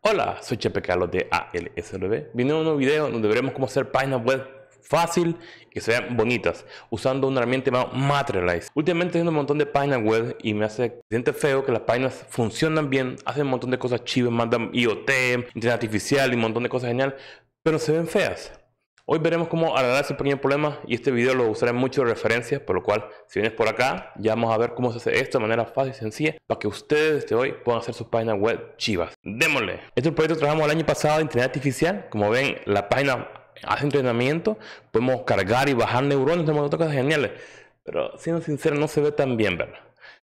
Hola, soy Chepe Carlos de ALSLB. Vine un nuevo video donde veremos cómo hacer páginas web fácil y que sean bonitas usando una herramienta llamada Materialize. Últimamente haciendo un montón de páginas web y me hace siente feo que las páginas funcionan bien, hacen un montón de cosas chivas, mandan IoT, inteligencia artificial y un montón de cosas genial, pero se ven feas. Hoy veremos cómo arreglar ese pequeño problema y este video lo usaré mucho de referencia, por lo cual si vienes por acá ya vamos a ver cómo se hace esto de manera fácil y sencilla para que ustedes desde hoy puedan hacer sus páginas web chivas. Démosle. Este proyecto trabajamos el año pasado de internet artificial. Como ven, la página hace entrenamiento, podemos cargar y bajar neuronas, tenemos otras cosas geniales. Pero siendo sincero, no se ve tan bien, ¿verdad?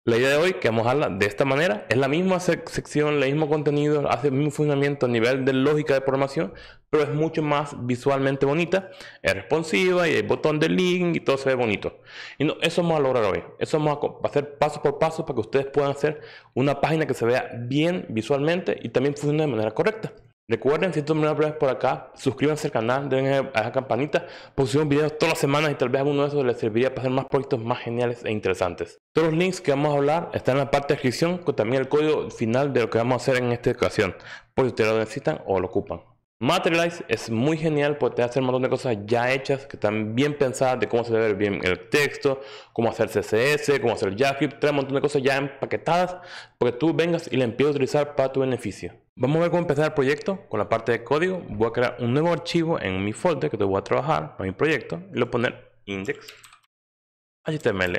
La idea de hoy, que vamos a hablar de esta manera, es la misma sección, el mismo contenido, hace el mismo funcionamiento a nivel de lógica de programación, pero es mucho más visualmente bonita, es responsiva y el botón de link y todo se ve bonito. Y eso vamos a lograr hoy. Eso vamos a hacer paso por paso para que ustedes puedan hacer una página que se vea bien visualmente y también funcione de manera correcta. Recuerden, si viendo una prueba por acá, suscríbanse al canal, denle a la campanita, porque subimos videos todas las semanas y tal vez alguno de esos les serviría para hacer más proyectos más geniales e interesantes. Todos los links que vamos a hablar están en la parte de descripción, con también el código final de lo que vamos a hacer en esta ocasión, por si ustedes lo necesitan o lo ocupan. Materialize es muy genial porque te hace un montón de cosas ya hechas que están bien pensadas de cómo se debe ver bien el texto, cómo hacer CSS, cómo hacer JavaScript, trae un montón de cosas ya empaquetadas porque tú vengas y le empieces a utilizar para tu beneficio. Vamos a ver cómo empezar el proyecto con la parte de código. Voy a crear un nuevo archivo en mi folder que te voy a trabajar para mi proyecto. Y lo poner index.html.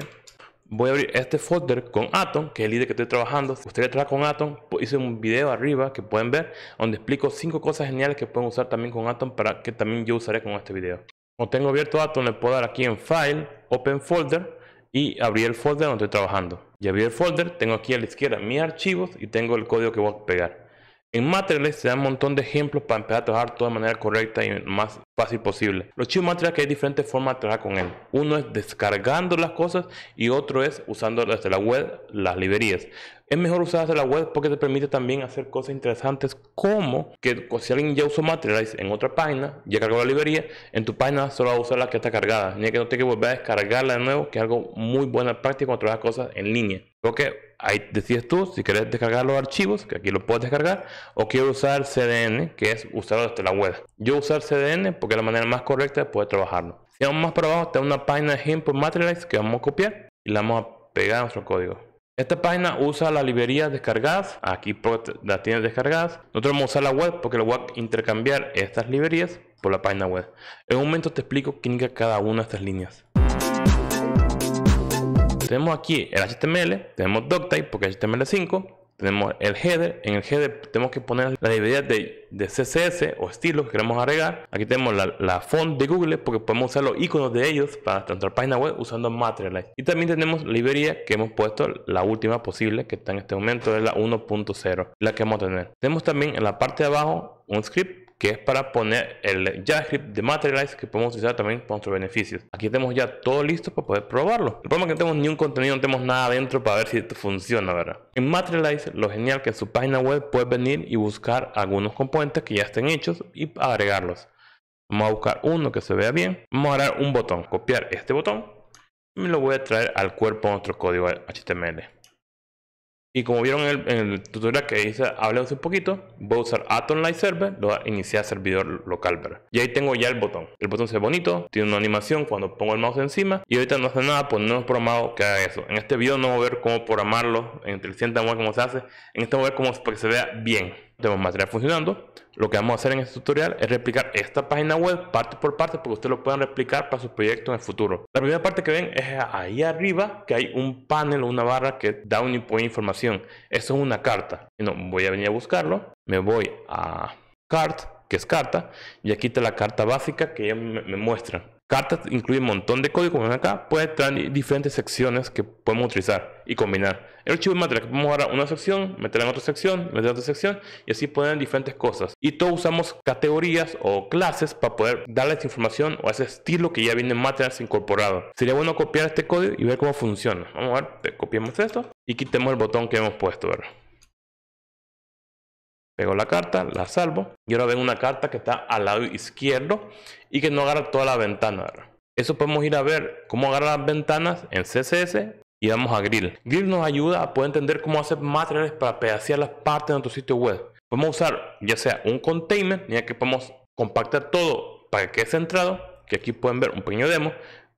Voy a abrir este folder con Atom, que es el ID que estoy trabajando. Si ustedes trabajan con Atom, pues hice un video arriba que pueden ver, donde explico 5 cosas geniales que pueden usar también con Atom, para que también yo usaré con este video. Como tengo abierto Atom, le puedo dar aquí en File, Open Folder, y abrir el folder donde estoy trabajando. Ya abrí el folder, tengo aquí a la izquierda mis archivos y tengo el código que voy a pegar. En materialize te dan un montón de ejemplos para empezar a trabajar todo de manera correcta y más fácil posible. Los chivo Materialize que hay diferentes formas de trabajar con él. Uno es descargando las cosas y otro es usando desde la web las librerías. Es mejor usar desde la web porque te permite también hacer cosas interesantes como que si alguien ya usó Materialize en otra página, ya cargó la librería, en tu página solo va a usar la que está cargada, ni que no te que volver a descargarla de nuevo, que es algo muy buena práctica cuando trabajas cosas en línea. Creo ahí decides tú si quieres descargar los archivos, que aquí lo puedes descargar, o quiero usar CDN, que es usarlo desde la web. Yo usar CDN porque es la manera más correcta de poder trabajarlo. Si vamos más para abajo, una página de ejemplo Materialize que vamos a copiar y la vamos a pegar a nuestro código. Esta página usa las librerías descargadas, aquí pues, las tienes descargadas. Nosotros vamos a usar la web porque la web intercambiar estas librerías por la página web. En un momento te explico qué indica cada una de estas líneas tenemos aquí el HTML, tenemos doctype porque es HTML5, tenemos el header, en el header tenemos que poner la librería de, CSS o estilo que queremos agregar. Aquí tenemos la, font de Google porque podemos usar los iconos de ellos para nuestra página web usando Materialize. Y también tenemos la librería que hemos puesto, la última posible que está en este momento es la 1.0, la que vamos a tener. Tenemos también en la parte de abajo un script que es para poner el JavaScript de Materialize que podemos utilizar también para nuestros beneficios. Aquí tenemos ya todo listo para poder probarlo. El problema es que no tenemos ni un contenido, no tenemos nada adentro para ver si esto funciona, ¿verdad? En Materialize, lo genial que en su página web puedes venir y buscar algunos componentes que ya estén hechos y agregarlos. Vamos a buscar uno que se vea bien. Vamos a dar un botón, copiar este botón y me lo voy a traer al cuerpo de nuestro código HTML. Y como vieron en el, tutorial que hice, hablé un poquito, voy a usar Atom online Server, lo voy a iniciar servidor local, Y ahí tengo ya el botón. El botón se ve bonito, tiene una animación cuando pongo el mouse encima y ahorita no hace nada, pues no hemos programado que haga eso. En este video no voy a ver cómo programarlo, entre el siguiente vamos a ver cómo se hace, en este voy a ver cómo para que se vea bien tenemos material funcionando, lo que vamos a hacer en este tutorial es replicar esta página web parte por parte porque ustedes lo puedan replicar para sus proyectos en el futuro. La primera parte que ven es ahí arriba que hay un panel o una barra que da un de información. Eso es una carta. voy a venir a buscarlo. Me voy a cart, que es carta, y aquí está la carta básica que ya me, muestra, Cartas incluye un montón de código, como ven acá, puede traer diferentes secciones que podemos utilizar y combinar. El archivo de que podemos agarrar una sección, meter en otra sección, meter en otra sección y así poner diferentes cosas. Y todos usamos categorías o clases para poder darle esa información o ese estilo que ya viene en incorporado. Sería bueno copiar este código y ver cómo funciona. Vamos a ver, copiamos esto y quitemos el botón que hemos puesto, Pego la carta, la salvo y ahora ven una carta que está al lado izquierdo y que no agarra toda la ventana, Eso podemos ir a ver cómo agarrar las ventanas en CSS y damos a Grill. Grill nos ayuda a poder entender cómo hacer materiales para pedaciar las partes de nuestro sitio web. Podemos usar ya sea un container, ya que podemos compactar todo para que quede centrado, que aquí pueden ver un pequeño demo,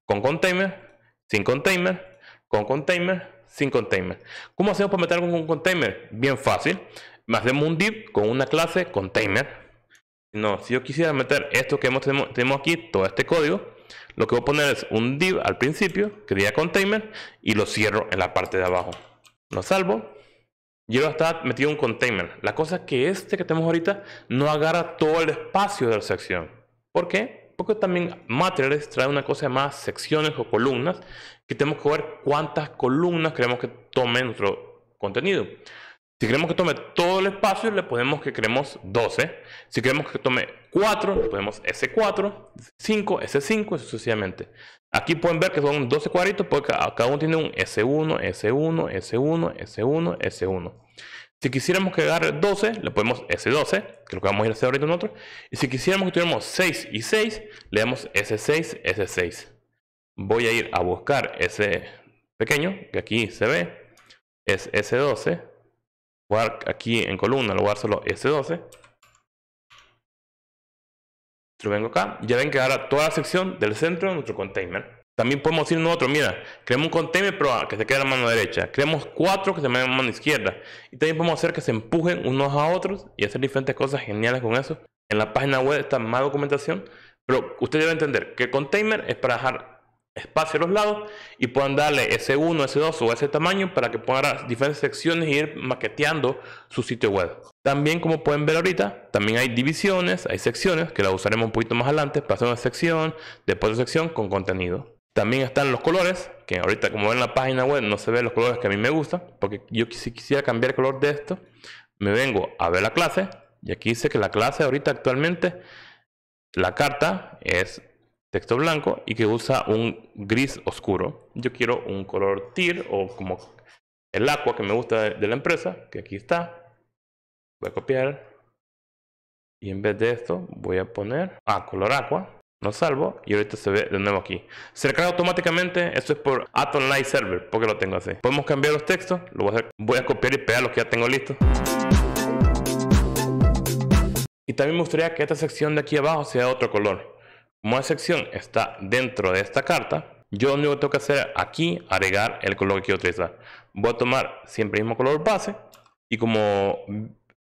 con container, sin container, con container, sin container. ¿Cómo hacemos para meter con un container? Bien fácil. Hacemos un div con una clase container. No, si yo quisiera meter esto que hemos, tenemos, tenemos aquí, todo este código, lo que voy a poner es un div al principio que diga container y lo cierro en la parte de abajo. Lo salvo. Yo está metido un container. La cosa es que este que tenemos ahorita no agarra todo el espacio de la sección. ¿Por qué? Porque también Materials trae una cosa más secciones o columnas que tenemos que ver cuántas columnas queremos que tome nuestro contenido. Si queremos que tome todo el espacio, le podemos que queremos 12. Si queremos que tome 4, le podemos S4, 5, S5, sucesivamente. Aquí pueden ver que son 12 cuadritos porque cada uno tiene un S1, S1, S1, S1, S1. Si quisiéramos que agarre 12, le podemos S12, que es lo que vamos a ir a hacer ahorita otro. Y si quisiéramos que tuviéramos 6 y 6, le damos S6, S6. Voy a ir a buscar ese pequeño, que aquí se ve, es S12, aquí en columna, lugar voy a solo S12. Lo vengo acá. Ya ven que ahora toda la sección del centro de nuestro container. También podemos decir nosotros, mira, creemos un container pero que se quede en la mano derecha. creemos cuatro que se me a la mano izquierda. Y también podemos hacer que se empujen unos a otros y hacer diferentes cosas geniales con eso. En la página web está más documentación. Pero usted debe entender que container es para dejar espacio a los lados y puedan darle ese 1 ese 2 o ese tamaño para que puedan dar diferentes secciones y ir maqueteando su sitio web. También como pueden ver ahorita, también hay divisiones, hay secciones que las usaremos un poquito más adelante para hacer una sección, después de sección con contenido. También están los colores, que ahorita como ven en la página web no se ven los colores que a mí me gustan, porque yo si quisiera cambiar el color de esto, me vengo a ver la clase y aquí dice que la clase ahorita actualmente, la carta es texto blanco y que usa un gris oscuro. Yo quiero un color tir o como el agua que me gusta de, la empresa, que aquí está. Voy a copiar. Y en vez de esto voy a poner ah, color agua. Lo salvo y ahorita se ve de nuevo aquí. Se recarga automáticamente, esto es por Atom Light Server, porque lo tengo así. Podemos cambiar los textos, lo voy a, voy a copiar y pegar los que ya tengo listos. Y también me gustaría que esta sección de aquí abajo sea otro color. Como la sección está dentro de esta carta, yo lo único que tengo que hacer aquí, agregar el color que quiero utilizar. Voy a tomar siempre el mismo color base y como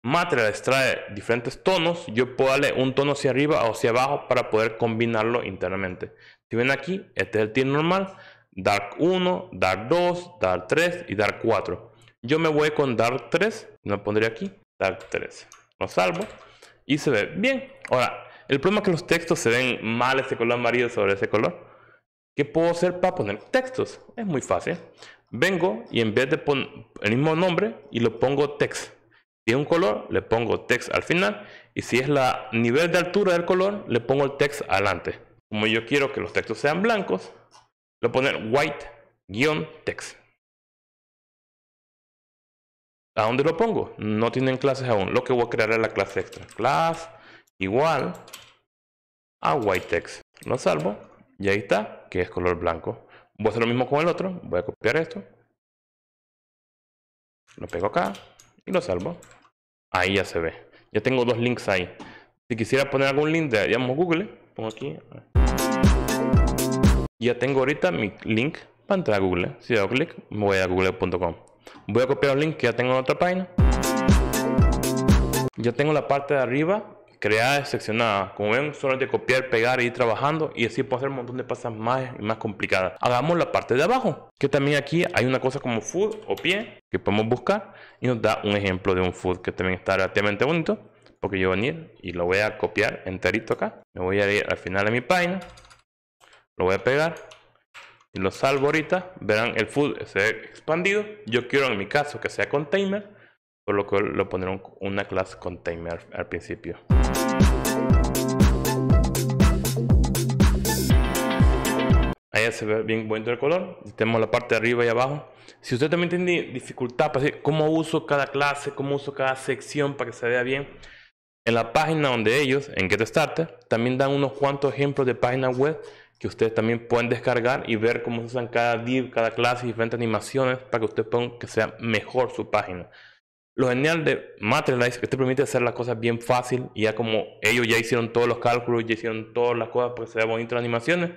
Material extrae diferentes tonos, yo puedo darle un tono hacia arriba o hacia abajo para poder combinarlo internamente. Si ven aquí, este es el tier normal, Dark 1, Dark 2, Dark 3 y Dark 4. Yo me voy con Dark 3, me pondré aquí, Dark 3. Lo salvo y se ve bien. Ahora, el problema es que los textos se ven mal ese color amarillo sobre ese color. ¿Qué puedo hacer para poner textos? Es muy fácil. Vengo y en vez de poner el mismo nombre y lo pongo text. Si es un color, le pongo text al final. Y si es la nivel de altura del color, le pongo el text adelante. Como yo quiero que los textos sean blancos, le pongo white poner white-text. ¿A dónde lo pongo? No tienen clases aún. Lo que voy a crear es la clase extra. Class igual a white text. Lo salvo y ahí está, que es color blanco. Voy a hacer lo mismo con el otro. Voy a copiar esto. Lo pego acá y lo salvo. Ahí ya se ve. Ya tengo dos links ahí. Si quisiera poner algún link de, digamos, Google, pongo aquí. Ya tengo ahorita mi link para entrar a Google. Si hago clic, me voy a google.com. Voy a copiar el link que ya tengo en otra página. Ya tengo la parte de arriba creada y Como ven, de copiar, pegar y ir trabajando y así puedo hacer un montón de pasas más y más complicadas. Hagamos la parte de abajo, que también aquí hay una cosa como food o pie que podemos buscar y nos da un ejemplo de un food que también está relativamente bonito. Porque yo voy a venir y lo voy a copiar enterito acá. Me voy a ir al final de mi página. Lo voy a pegar y lo salvo ahorita, verán el food se expandido. Yo quiero en mi caso que sea container por lo cual lo pondrán una clase container al, principio. Ahí se ve bien bonito el color. Tenemos la parte de arriba y abajo. Si usted también tiene dificultad para decir cómo uso cada clase, cómo uso cada sección para que se vea bien, en la página donde ellos, en Started también dan unos cuantos ejemplos de páginas web que ustedes también pueden descargar y ver cómo se usan cada div, cada clase, y diferentes animaciones para que ustedes pongan que sea mejor su página. Lo genial de Materialize es que te permite hacer las cosas bien fácil y ya como ellos ya hicieron todos los cálculos, ya hicieron todas las cosas para pues, se vean bonitas las animaciones,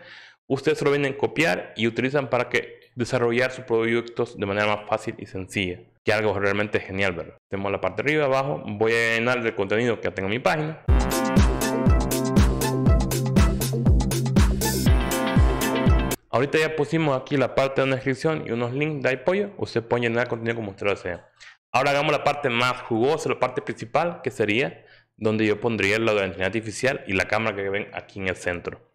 ustedes lo vienen a copiar y utilizan para que desarrollar sus productos de manera más fácil y sencilla. Que algo realmente genial, ¿verdad? Tenemos la parte de arriba, abajo, voy a llenar del contenido que tengo en mi página. Ahorita ya pusimos aquí la parte de una descripción y unos links de apoyo. Usted puede llenar el contenido como usted lo desea. Ahora hagamos la parte más jugosa, la parte principal, que sería donde yo pondría la velocidad artificial y la cámara que ven aquí en el centro.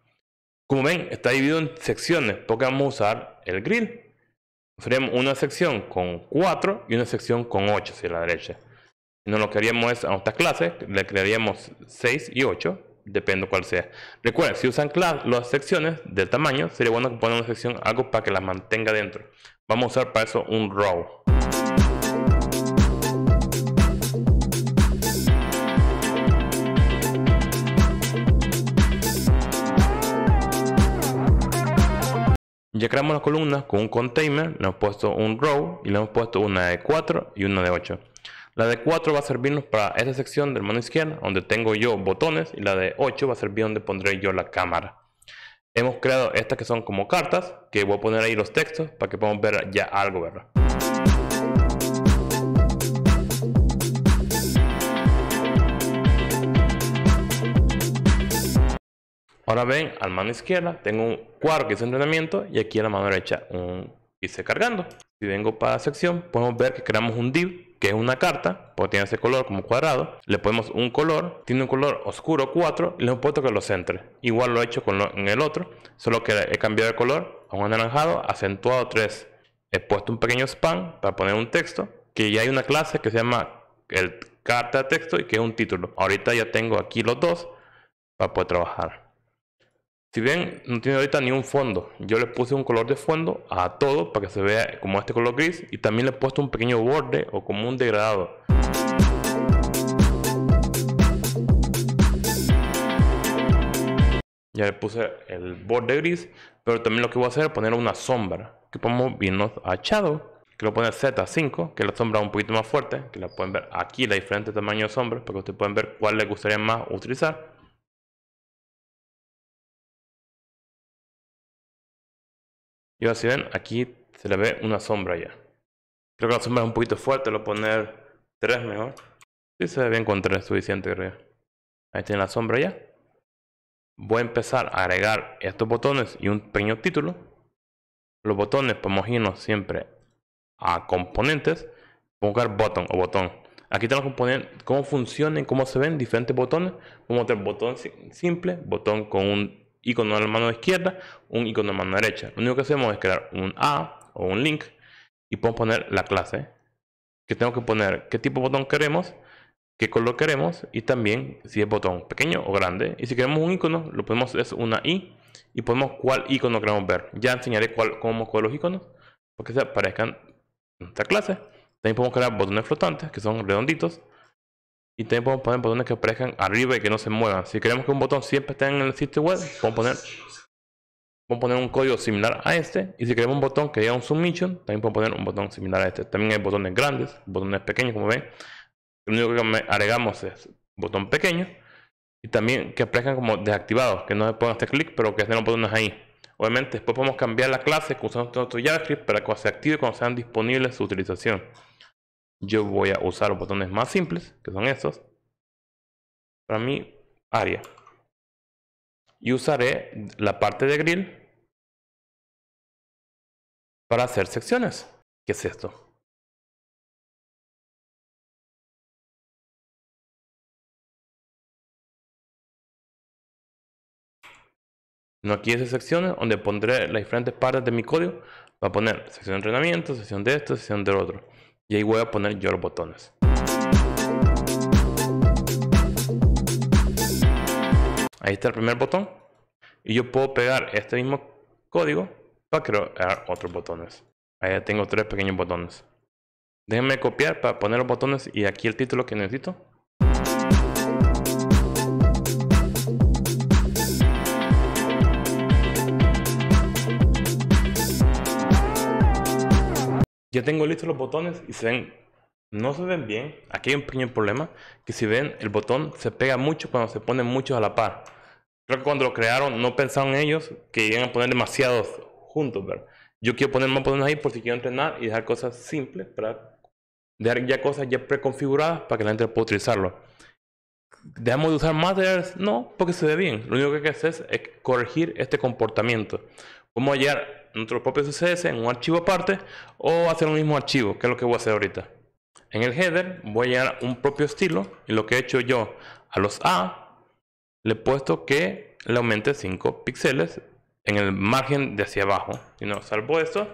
Como ven, está dividido en secciones, porque vamos a usar el grill. Usaríamos una sección con 4 y una sección con 8 hacia la derecha. No lo que haríamos es a nuestras clases, le crearíamos 6 y 8, depende cuál sea. Recuerden, si usan las secciones del tamaño, sería bueno que pongan una sección algo para que las mantenga dentro. Vamos a usar para eso un row. Ya creamos las columnas con un container, le hemos puesto un row y le hemos puesto una de 4 y una de 8. La de 4 va a servirnos para esa sección del mano izquierda, donde tengo yo botones, y la de 8 va a servir donde pondré yo la cámara. Hemos creado estas que son como cartas, que voy a poner ahí los textos para que podamos ver ya algo, ¿verdad? Ahora ven, a la mano izquierda tengo un cuadro que es entrenamiento y aquí a la mano derecha un dice cargando. Si vengo para sección, podemos ver que creamos un div, que es una carta, porque tiene ese color como cuadrado. Le ponemos un color, tiene un color oscuro 4 y le puesto que lo centre. Igual lo he hecho con en el otro, solo que he cambiado el color a un anaranjado, acentuado 3. He puesto un pequeño span para poner un texto, que ya hay una clase que se llama el carta de texto y que es un título. Ahorita ya tengo aquí los dos para poder trabajar. Si bien no tiene ahorita ni un fondo. Yo le puse un color de fondo a todo para que se vea como este color gris y también le he puesto un pequeño borde o como un degradado. Ya le puse el borde gris, pero también lo que voy a hacer es poner una sombra. Que podemos irnos a que lo pone Z5, que la sombra un poquito más fuerte, que la pueden ver aquí, la diferente tamaño de sombras, para que ustedes pueden ver cuál les gustaría más utilizar. Y ahora si ven, aquí se le ve una sombra ya. Creo que la sombra es un poquito fuerte, lo poner 3 mejor. Sí se ve bien con 3 suficiente creo. Ahí tiene la sombra ya. Voy a empezar a agregar estos botones y un pequeño título. Los botones podemos irnos siempre a componentes. Buscar botón o botón. Aquí tenemos que cómo funcionan, cómo se ven diferentes botones. Vamos a tener botón simple, botón con un icono de la mano izquierda, un icono de la mano derecha. Lo único que hacemos es crear un A o un link y podemos poner la clase. Que tengo que poner qué tipo de botón queremos, qué color queremos y también si es botón pequeño o grande. Y si queremos un icono, lo podemos es una I y podemos cuál icono queremos ver. Ya enseñaré cuál, cómo los iconos para que se aparezcan en esta clase. También podemos crear botones flotantes que son redonditos y también podemos poner botones que aparezcan arriba y que no se muevan. Si queremos que un botón siempre esté en el sitio web, podemos poner, podemos poner un código similar a este. Y si queremos un botón que diga un submission, también podemos poner un botón similar a este. También hay botones grandes, botones pequeños, como ven. Lo único que agregamos es botón pequeño. Y también que aparezcan como desactivados, que no se pueden hacer clic, pero que estén los botones ahí. Obviamente después podemos cambiar la clase usando nuestro JavaScript para que se active cuando sean disponibles su utilización yo voy a usar los botones más simples, que son estos, para mi área. Y usaré la parte de grill para hacer secciones. ¿Qué es esto? No aquí es secciones donde pondré las diferentes partes de mi código a poner sección de entrenamiento, sección de esto, sección del otro. Y ahí voy a poner yo los botones. Ahí está el primer botón. Y yo puedo pegar este mismo código para crear otros botones. Ahí tengo tres pequeños botones. Déjenme copiar para poner los botones y aquí el título que necesito. tengo listos los botones y se ven, no se ven bien. Aquí hay un pequeño problema, que si ven, el botón se pega mucho cuando se ponen muchos a la par. Creo que cuando lo crearon no pensaron ellos que iban a poner demasiados juntos, Yo quiero poner más botones ahí por si quiero entrenar y dejar cosas simples, para dejar ya cosas ya preconfiguradas para que la gente pueda utilizarlo. ¿Dejamos de usar materials? No, porque se ve bien. Lo único que hay que hacer es corregir este comportamiento. Vamos a llegar nuestro propio CSS en un archivo aparte o hacer un mismo archivo, que es lo que voy a hacer ahorita. En el header voy a dar un propio estilo y lo que he hecho yo a los A le he puesto que le aumente 5 píxeles en el margen de hacia abajo. Y no, salvo esto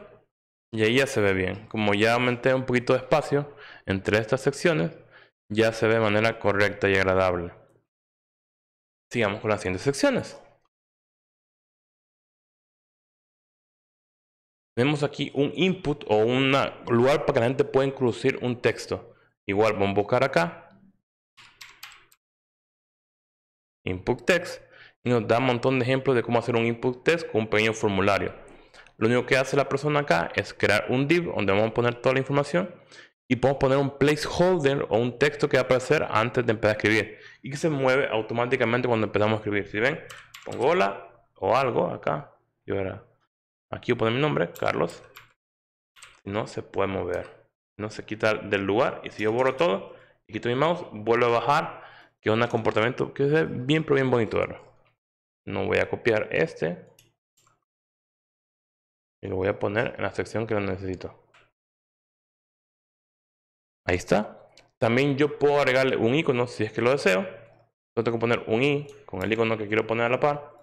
y ahí ya se ve bien. Como ya aumenté un poquito de espacio entre estas secciones, ya se ve de manera correcta y agradable. Sigamos con las siguientes secciones. Tenemos aquí un input o un lugar para que la gente pueda introducir un texto. Igual vamos a buscar acá. Input text. Y nos da un montón de ejemplos de cómo hacer un input text con un pequeño formulario. Lo único que hace la persona acá es crear un div donde vamos a poner toda la información y podemos poner un placeholder o un texto que va a aparecer antes de empezar a escribir y que se mueve automáticamente cuando empezamos a escribir. Si ven, pongo hola o algo acá y ahora Aquí a poner mi nombre, Carlos. no, se puede mover. No se quita del lugar. Y si yo borro todo y quito mi mouse, vuelvo a bajar. Que es un comportamiento que es bien, pero bien bonito. No voy a copiar este. Y lo voy a poner en la sección que lo necesito. Ahí está. También yo puedo agregarle un icono si es que lo deseo. Yo tengo que poner un i con el icono que quiero poner a la par.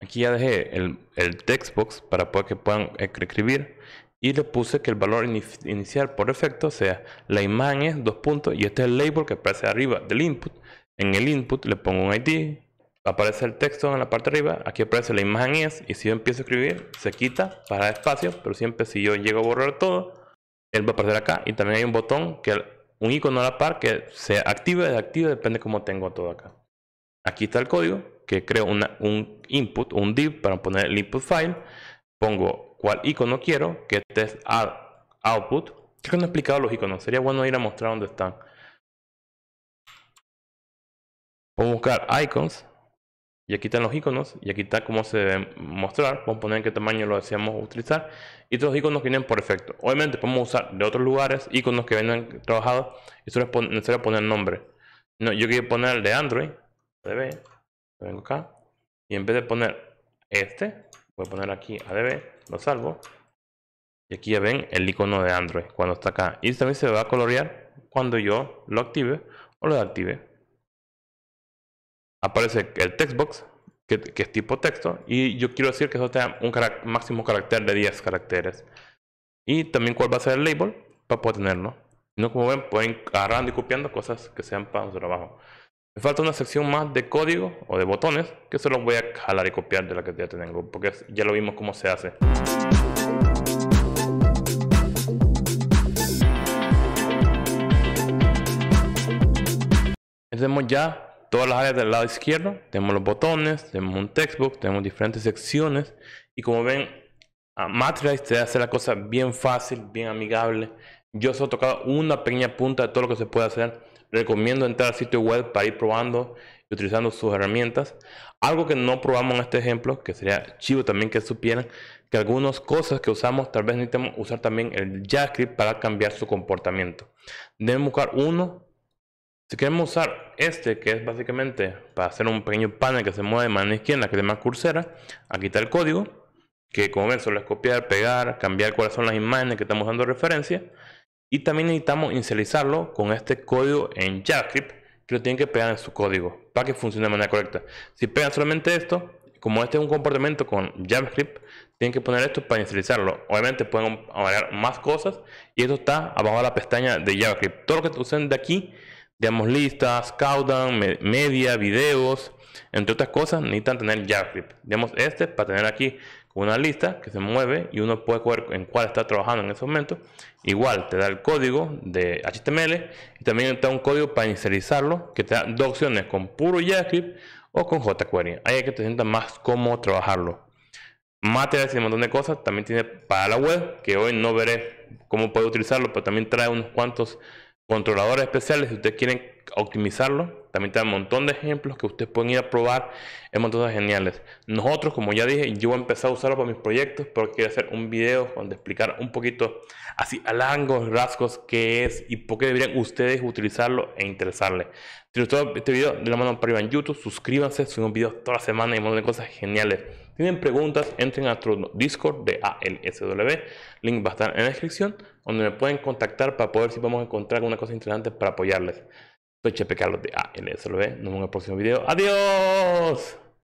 Aquí ya dejé el, el textbox para poder que puedan eh, escribir y le puse que el valor inicial por defecto sea la imagen es dos puntos y este es el label que aparece arriba del input. En el input le pongo un ID, aparece el texto en la parte de arriba, aquí aparece la imagen es y si yo empiezo a escribir se quita para espacio, pero siempre si yo llego a borrar todo, él va a aparecer acá y también hay un botón que un icono a la par que se activa o desactiva depende como cómo tengo todo acá. Aquí está el código, que creo un input, un div para poner el input file, pongo cuál icono quiero, que este es output. Creo que no he explicado los iconos, sería bueno ir a mostrar dónde están. Puedo buscar icons y aquí están los iconos y aquí está cómo se deben mostrar. Podemos poner en qué tamaño lo deseamos utilizar y todos los iconos vienen por defecto. Obviamente podemos usar de otros lugares iconos que vengan trabajados y solo es necesario poner nombre. No, yo quiero poner el de Android, vengo acá y en vez de poner este, voy a poner aquí ADB, lo salvo. Y aquí ya ven el icono de Android cuando está acá. Y también se va a colorear cuando yo lo active o lo active. Aparece el textbox, que, que es tipo texto. Y yo quiero decir que eso tenga un máximo carácter de 10 caracteres. Y también cuál va a ser el label para poder tenerlo. no como ven, pueden agarrando y copiando cosas que sean para de trabajo. Me falta una sección más de código o de botones que se los voy a jalar y copiar de la que ya tengo porque ya lo vimos cómo se hace. Tenemos ya todas las áreas del lado izquierdo, tenemos los botones, tenemos un textbook, tenemos diferentes secciones y como ven a Matrix te hace la cosa bien fácil, bien amigable. Yo solo he tocado una pequeña punta de todo lo que se puede hacer recomiendo entrar al sitio web para ir probando y utilizando sus herramientas. Algo que no probamos en este ejemplo, que sería chivo también que supieran, que algunas cosas que usamos tal vez necesitemos usar también el JavaScript para cambiar su comportamiento. Deben buscar uno. Si queremos usar este, que es básicamente para hacer un pequeño panel que se mueve de mano izquierda, que es más cursera, aquí está el código, que como ven solo es copiar, pegar, cambiar cuáles son las imágenes que estamos dando referencia. Y también necesitamos inicializarlo con este código en JavaScript que lo tienen que pegar en su código para que funcione de manera correcta. Si pegan solamente esto, como este es un comportamiento con JavaScript, tienen que poner esto para inicializarlo. Obviamente pueden agregar más cosas y esto está abajo de la pestaña de JavaScript. Todo lo que usen de aquí, digamos listas, caudan, media, videos, entre otras cosas, necesitan tener JavaScript. Digamos este para tener aquí una lista que se mueve y uno puede ver en cuál está trabajando en ese momento. Igual te da el código de HTML y también te da un código para inicializarlo que te da dos opciones con puro JavaScript o con jQuery. Ahí es que te sientas más cómo trabajarlo. Materiales y un montón de cosas también tiene para la web que hoy no veré cómo puede utilizarlo, pero también trae unos cuantos controladores especiales si ustedes quieren optimizarlo. También te un montón de ejemplos que ustedes pueden ir a probar. Es montones de geniales. Nosotros, como ya dije, yo voy a usarlo para mis proyectos porque quiero hacer un vídeo donde explicar un poquito así a largos rasgos qué es y por qué deberían ustedes utilizarlo e interesarle. Si les gustó este video, de la mano para arriba en YouTube. Suscríbanse, subimos videos toda la semana y un montón de cosas geniales. Si tienen preguntas, entren a nuestro Discord de ALSW. Link va a estar en la descripción, donde me pueden contactar para poder si podemos encontrar alguna cosa interesante para apoyarles. Soy Chepe Carlos ah, de ALSLB. Nos vemos en el próximo video. ¡Adiós!